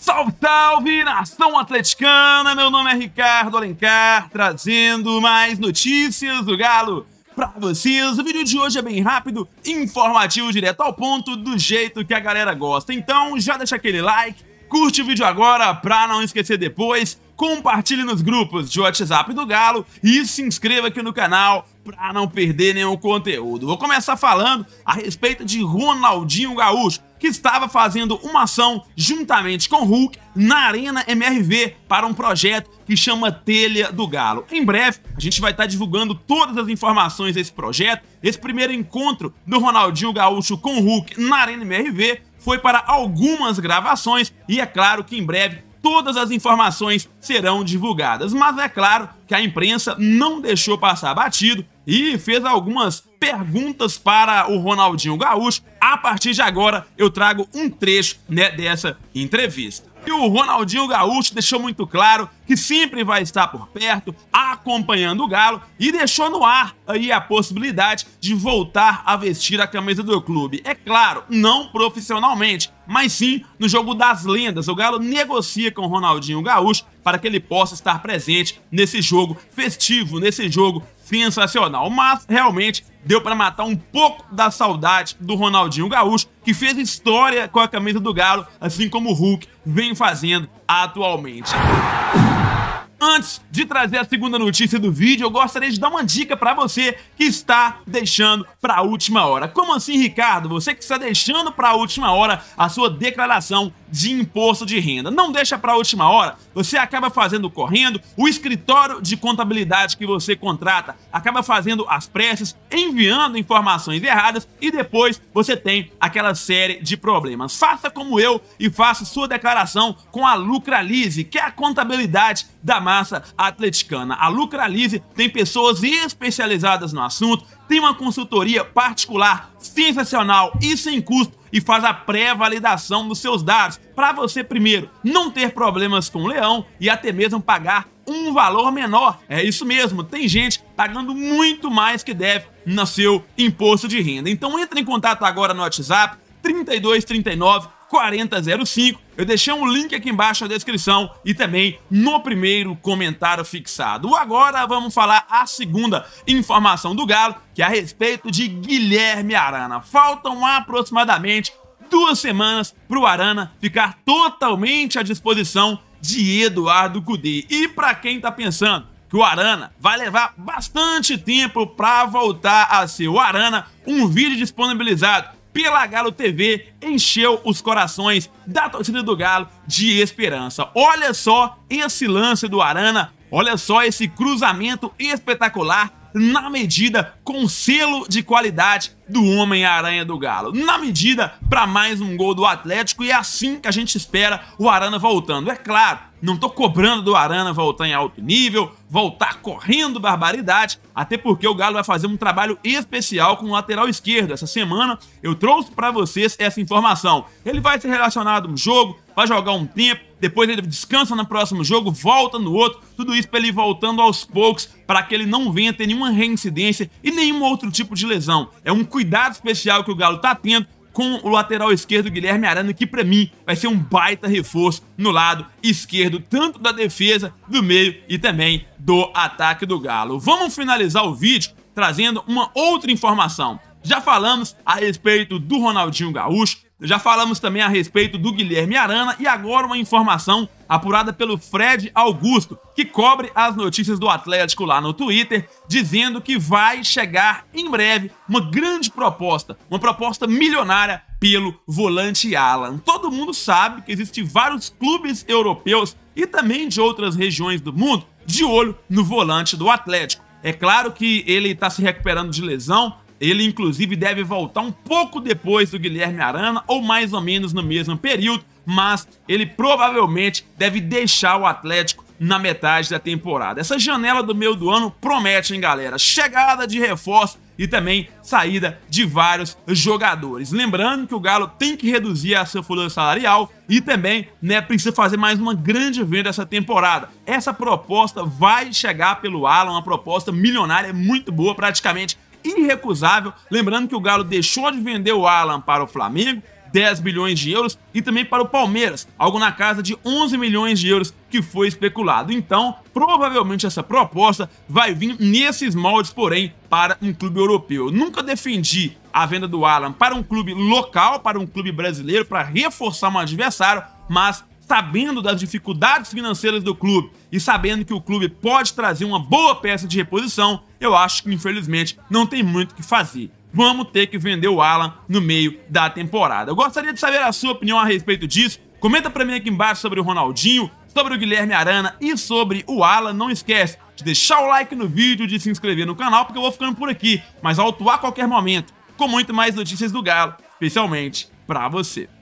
Salve, salve, nação atleticana! Meu nome é Ricardo Alencar, trazendo mais notícias do Galo para vocês. O vídeo de hoje é bem rápido, informativo, direto ao ponto, do jeito que a galera gosta. Então já deixa aquele like, curte o vídeo agora para não esquecer depois, compartilhe nos grupos de WhatsApp do Galo e se inscreva aqui no canal para não perder nenhum conteúdo. Vou começar falando a respeito de Ronaldinho Gaúcho que estava fazendo uma ação juntamente com Hulk na Arena MRV para um projeto que chama Telha do Galo. Em breve, a gente vai estar divulgando todas as informações desse projeto. Esse primeiro encontro do Ronaldinho Gaúcho com Hulk na Arena MRV foi para algumas gravações e é claro que em breve todas as informações serão divulgadas. Mas é claro que a imprensa não deixou passar batido e fez algumas perguntas para o Ronaldinho Gaúcho. A partir de agora, eu trago um trecho né, dessa entrevista. E o Ronaldinho Gaúcho deixou muito claro que sempre vai estar por perto, acompanhando o Galo e deixou no ar aí a possibilidade de voltar a vestir a camisa do clube. É claro, não profissionalmente, mas sim no jogo das lendas. O Galo negocia com o Ronaldinho Gaúcho para que ele possa estar presente nesse jogo festivo, nesse jogo sensacional. Mas realmente deu para matar um pouco da saudade do Ronaldinho Gaúcho, que fez história com a camisa do Galo, assim como o Hulk vem fazendo atualmente. Antes de trazer a segunda notícia do vídeo, eu gostaria de dar uma dica para você que está deixando para a última hora. Como assim, Ricardo? Você que está deixando para a última hora a sua declaração de imposto de renda. Não deixa para a última hora, você acaba fazendo correndo, o escritório de contabilidade que você contrata acaba fazendo as pressas, enviando informações erradas e depois você tem aquela série de problemas. Faça como eu e faça sua declaração com a Lucralize, que é a contabilidade da massa atleticana. A Lucralize tem pessoas especializadas no assunto, tem uma consultoria particular sensacional e sem custo e faz a pré-validação dos seus dados para você primeiro não ter problemas com o leão e até mesmo pagar um valor menor. É isso mesmo, tem gente pagando muito mais que deve no seu imposto de renda. Então entre em contato agora no WhatsApp 3239 4005. Eu deixei um link aqui embaixo na descrição e também no primeiro comentário fixado. Agora vamos falar a segunda informação do Galo, que é a respeito de Guilherme Arana. Faltam aproximadamente duas semanas para o Arana ficar totalmente à disposição de Eduardo Cudê. E para quem está pensando que o Arana vai levar bastante tempo para voltar a ser o Arana, um vídeo disponibilizado pela Galo TV encheu os corações da torcida do Galo de esperança. Olha só esse lance do Arana, olha só esse cruzamento espetacular na medida com selo de qualidade do Homem-Aranha do Galo. Na medida para mais um gol do Atlético e é assim que a gente espera o Arana voltando. É claro, não tô cobrando do Arana voltar em alto nível, voltar correndo barbaridade, até porque o Galo vai fazer um trabalho especial com o lateral esquerdo. Essa semana eu trouxe para vocês essa informação. Ele vai ser relacionado a um jogo, vai jogar um tempo, depois ele descansa no próximo jogo, volta no outro, tudo isso para ele ir voltando aos poucos, para que ele não venha ter nenhuma reincidência e nenhum outro tipo de lesão. É um cuidado especial que o Galo tá tendo com o lateral esquerdo Guilherme Arana, que para mim vai ser um baita reforço no lado esquerdo, tanto da defesa, do meio e também do ataque do Galo. Vamos finalizar o vídeo trazendo uma outra informação. Já falamos a respeito do Ronaldinho Gaúcho, já falamos também a respeito do Guilherme Arana e agora uma informação apurada pelo Fred Augusto, que cobre as notícias do Atlético lá no Twitter, dizendo que vai chegar em breve uma grande proposta, uma proposta milionária pelo volante Alan. Todo mundo sabe que existem vários clubes europeus e também de outras regiões do mundo de olho no volante do Atlético. É claro que ele está se recuperando de lesão, ele, inclusive, deve voltar um pouco depois do Guilherme Arana, ou mais ou menos no mesmo período, mas ele provavelmente deve deixar o Atlético na metade da temporada. Essa janela do meio do ano promete, hein, galera? Chegada de reforço e também saída de vários jogadores. Lembrando que o Galo tem que reduzir a sua folha salarial e também né, precisa fazer mais uma grande venda essa temporada. Essa proposta vai chegar pelo Alan, uma proposta milionária muito boa, praticamente irrecusável. Lembrando que o Galo deixou de vender o Alan para o Flamengo, 10 bilhões de euros, e também para o Palmeiras, algo na casa de 11 milhões de euros que foi especulado. Então, provavelmente essa proposta vai vir nesses moldes, porém, para um clube europeu. Eu nunca defendi a venda do Alan para um clube local, para um clube brasileiro, para reforçar um adversário, mas sabendo das dificuldades financeiras do clube e sabendo que o clube pode trazer uma boa peça de reposição, eu acho que infelizmente não tem muito o que fazer. Vamos ter que vender o Alan no meio da temporada. Eu gostaria de saber a sua opinião a respeito disso. Comenta para mim aqui embaixo sobre o Ronaldinho, sobre o Guilherme Arana e sobre o Alan. Não esquece de deixar o like no vídeo, de se inscrever no canal, porque eu vou ficando por aqui, mas alto a qualquer momento, com muito mais notícias do Galo, especialmente para você.